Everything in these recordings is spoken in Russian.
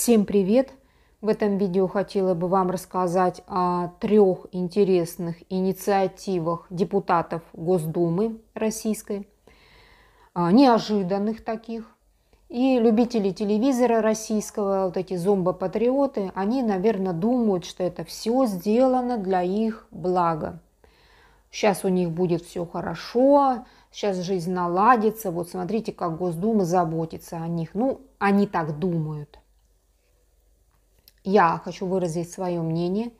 Всем привет! В этом видео хотела бы вам рассказать о трех интересных инициативах депутатов Госдумы Российской, а, неожиданных таких. И любители телевизора российского, вот эти зомбопатриоты, они, наверное, думают, что это все сделано для их блага сейчас у них будет все хорошо, сейчас жизнь наладится, вот смотрите, как Госдума заботится о них. Ну, они так думают я хочу выразить свое мнение,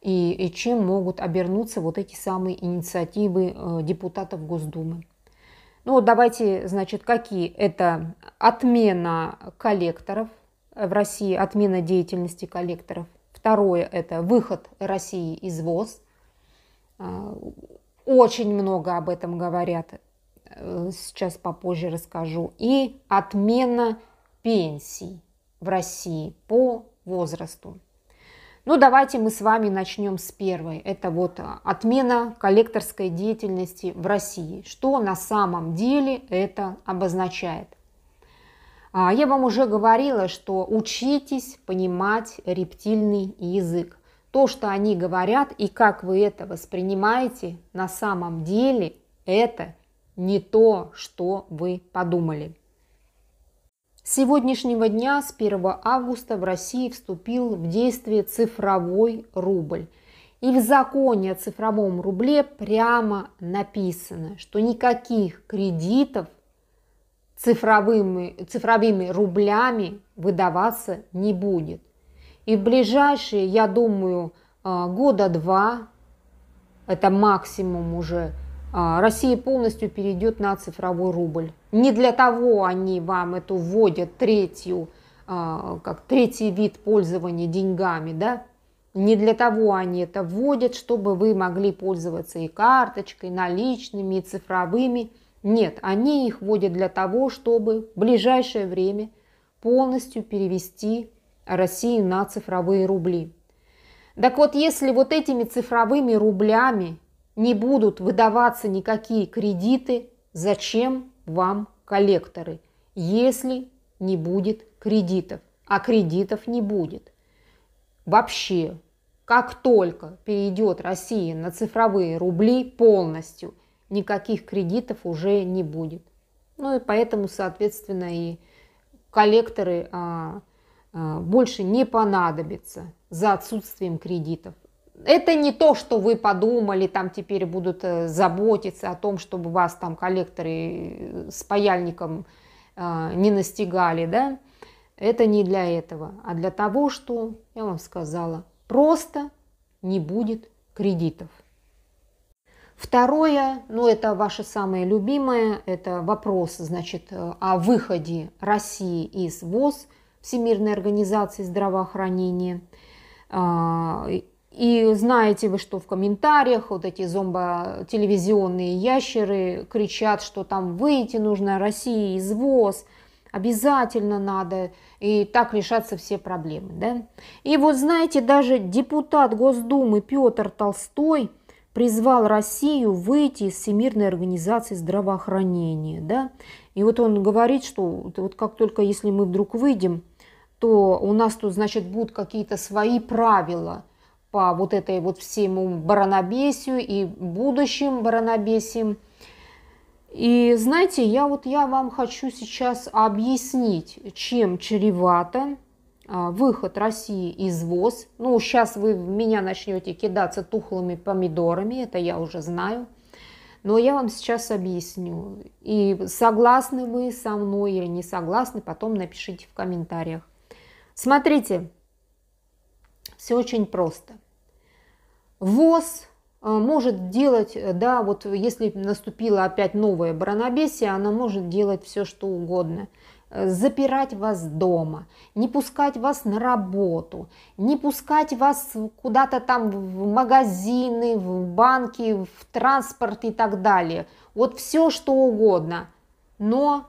и, и чем могут обернуться вот эти самые инициативы э, депутатов Госдумы. Ну вот давайте, значит, какие это отмена коллекторов в России, отмена деятельности коллекторов. Второе – это выход России из ВОЗ. Э, очень много об этом говорят, э, сейчас попозже расскажу. И отмена пенсий в России по возрасту. Ну, давайте мы с вами начнем с первой. Это вот а, отмена коллекторской деятельности в России. Что на самом деле это обозначает? А, я вам уже говорила, что учитесь понимать рептильный язык. То, что они говорят и как вы это воспринимаете, на самом деле это не то, что вы подумали. С сегодняшнего дня, с 1 августа, в России вступил в действие цифровой рубль. И в законе о цифровом рубле прямо написано, что никаких кредитов цифровыми, цифровыми рублями выдаваться не будет. И в ближайшие, я думаю, э, года два, это максимум уже а, Россия полностью перейдет на цифровой рубль. Не для того они вам эту вводят третью, а, как третий вид пользования деньгами, да? Не для того они это вводят, чтобы вы могли пользоваться и карточкой, наличными, и цифровыми. Нет, они их вводят для того, чтобы в ближайшее время полностью перевести Россию на цифровые рубли. Так вот, если вот этими цифровыми рублями не будут выдаваться никакие кредиты, зачем вам коллекторы, если не будет кредитов, а кредитов не будет. Вообще, как только перейдет Россия на цифровые рубли полностью, никаких кредитов уже не будет. Ну и поэтому, соответственно, и коллекторы а, а, больше не понадобятся за отсутствием кредитов это не то, что вы подумали, там теперь будут э, заботиться о том, чтобы вас там коллекторы э, с паяльником э, не настигали, да? Это не для этого, а для того, что, я вам сказала, просто не будет кредитов. Второе, ну это ваше самое любимое, это вопрос, значит, э, о выходе России из ВОЗ, Всемирной организации здравоохранения а, – и знаете вы, что в комментариях вот эти зомбо-телевизионные ящеры кричат, что там выйти нужно России из ВОЗ, обязательно надо, и так решатся все проблемы. Да? И вот знаете, даже депутат Госдумы Петр Толстой призвал Россию выйти из Всемирной организации здравоохранения. Да? И вот он говорит, что вот как только если мы вдруг выйдем, то у нас тут, значит, будут какие-то свои правила – по вот этой вот всему баранобесию и будущим баранобесиям. И знаете, я вот я вам хочу сейчас объяснить, чем чревато а, выход России из ВОЗ. Ну, сейчас вы в меня начнете кидаться тухлыми помидорами, это я уже знаю. Но я вам сейчас объясню. И согласны вы со мной или не согласны, потом напишите в комментариях. Смотрите, все очень просто. ВОЗ э, может делать, э, да, вот если наступило опять новое баранобесие, она может делать все, что угодно. Э, запирать вас дома, не пускать вас на работу, не пускать вас куда-то там в магазины, в банки, в транспорт и так далее. Вот все, что угодно. Но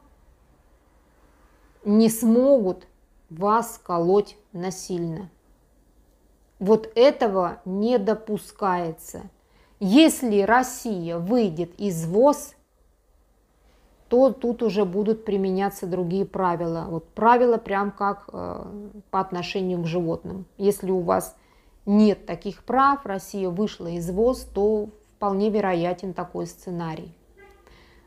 не смогут вас колоть насильно. Вот этого не допускается. Если Россия выйдет из ВОЗ, то тут уже будут применяться другие правила. Вот правила прям как э, по отношению к животным. Если у вас нет таких прав, Россия вышла из ВОЗ, то вполне вероятен такой сценарий.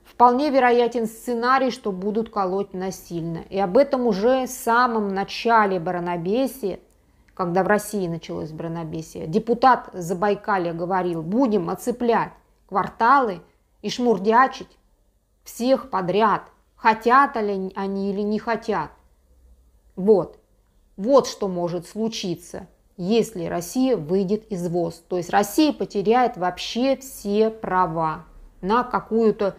Вполне вероятен сценарий, что будут колоть насильно. И об этом уже в самом начале баронобесия когда в России началось бронобесие. Депутат Забайкалья говорил, будем оцеплять кварталы и шмурдячить всех подряд, хотят они или не хотят. Вот, вот что может случиться, если Россия выйдет из ВОЗ. То есть Россия потеряет вообще все права на какую-то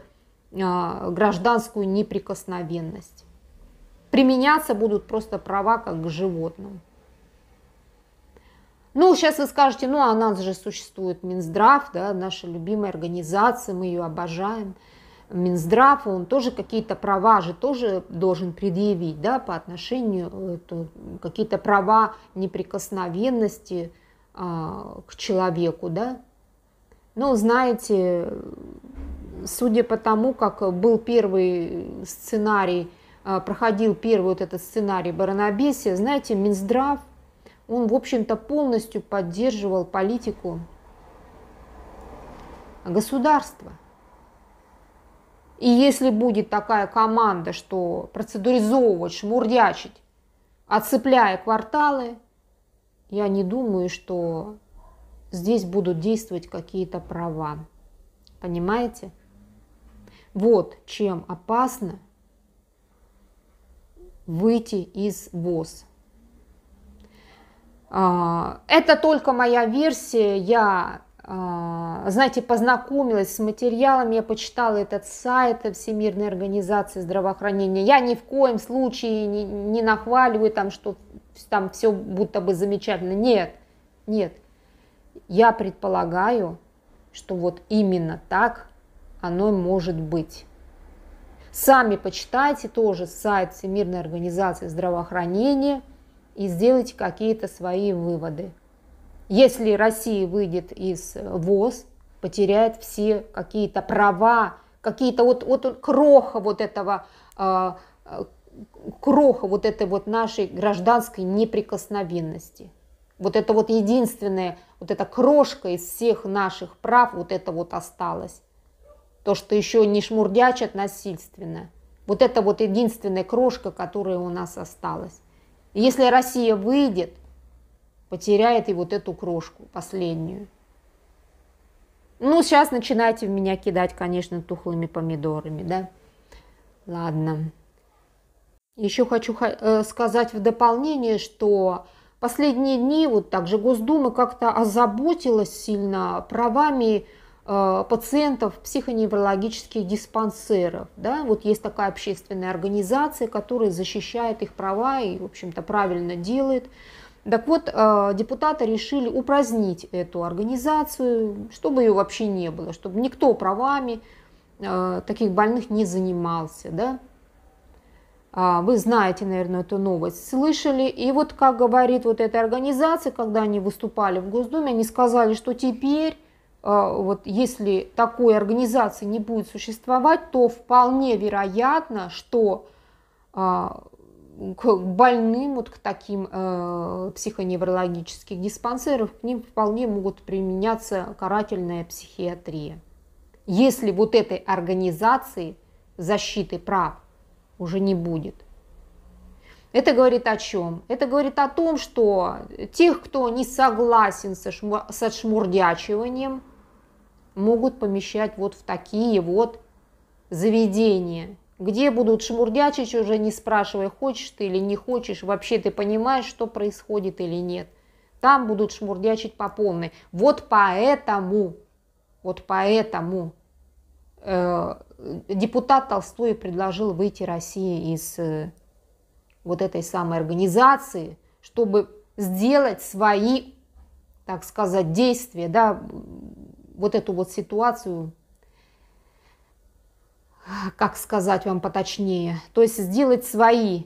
э, гражданскую неприкосновенность. Применяться будут просто права как к животным. Ну, сейчас вы скажете, ну, а у нас же существует Минздрав, да, наша любимая организация, мы ее обожаем. Минздрав, он тоже какие-то права же тоже должен предъявить, да, по отношению, какие-то права неприкосновенности а, к человеку, да. Ну, знаете, судя по тому, как был первый сценарий, а, проходил первый вот этот сценарий Баранабесия, знаете, Минздрав – он, в общем-то, полностью поддерживал политику государства. И если будет такая команда, что процедуризовывать, шмурдячить, отцепляя кварталы, я не думаю, что здесь будут действовать какие-то права. Понимаете? Вот чем опасно выйти из ВОЗ. А, это только моя версия. Я, а, знаете, познакомилась с материалами, я почитала этот сайт э, Всемирной организации здравоохранения. Я ни в коем случае не, не нахваливаю там, что там все будто бы замечательно. Нет, нет. Я предполагаю, что вот именно так оно может быть. Сами почитайте тоже сайт Всемирной организации здравоохранения – и сделать какие-то свои выводы. Если Россия выйдет из э, ВОЗ, потеряет все какие-то права, какие-то вот, вот кроха вот этого, а, а, кроха вот этой вот нашей гражданской неприкосновенности. Вот это вот единственная, вот эта крошка из всех наших прав, вот это вот осталось. То, что еще не шмурдячат насильственно. Вот это вот единственная крошка, которая у нас осталась. И если Россия выйдет, потеряет и вот эту крошку последнюю. Ну, сейчас начинайте в меня кидать, конечно, тухлыми помидорами, да? Ладно. Еще хочу э, сказать в дополнение, что последние дни вот также Госдума как-то озаботилась сильно правами Э, пациентов психоневрологических диспансеров. Да? Вот есть такая общественная организация, которая защищает их права и, в общем-то, правильно делает. Так вот, э, депутаты решили упразднить эту организацию, чтобы ее вообще не было, чтобы никто правами э, таких больных не занимался. Да? А, вы знаете, наверное, эту новость, слышали. И вот, как говорит вот эта организация, когда они выступали в Госдуме, они сказали, что теперь а, вот если такой организации не будет существовать, то вполне вероятно, что а, к больным вот к таким э, психоневрологических диспансеров к ним вполне могут применяться карательная психиатрия. Если вот этой организации защиты прав уже не будет. Это говорит о чем? Это говорит о том, что тех, кто не согласен со, шмур... со шмурдячиванием – могут помещать вот в такие вот заведения, где будут шмурдячить уже, не спрашивая, хочешь ты или не хочешь, вообще ты понимаешь, что происходит или нет. Там будут шмурдячить по полной. Вот поэтому, вот поэтому э, депутат Толстой предложил выйти России из э, вот этой самой организации, чтобы сделать свои, так сказать, действия, да, вот эту вот ситуацию, как сказать вам поточнее, то есть сделать свои,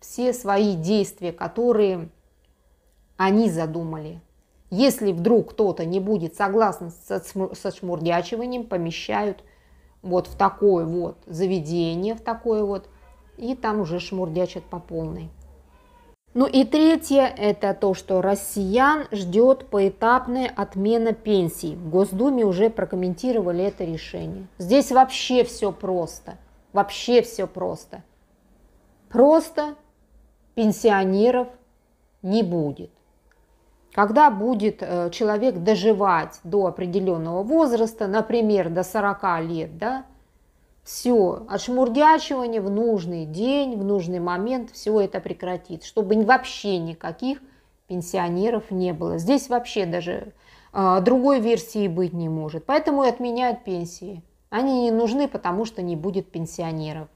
все свои действия, которые они задумали. Если вдруг кто-то не будет согласен со шмурдячиванием, помещают вот в такое вот заведение, в такое вот, и там уже шмурдячат по полной. Ну и третье, это то, что россиян ждет поэтапная отмена пенсий. В Госдуме уже прокомментировали это решение. Здесь вообще все просто. Вообще все просто. Просто пенсионеров не будет. Когда будет э, человек доживать до определенного возраста, например, до 40 лет, да, все, ошмурдячивание в нужный день, в нужный момент, все это прекратит, чтобы вообще никаких пенсионеров не было. Здесь вообще даже э, другой версии быть не может. Поэтому и отменяют пенсии. Они не нужны, потому что не будет пенсионеров.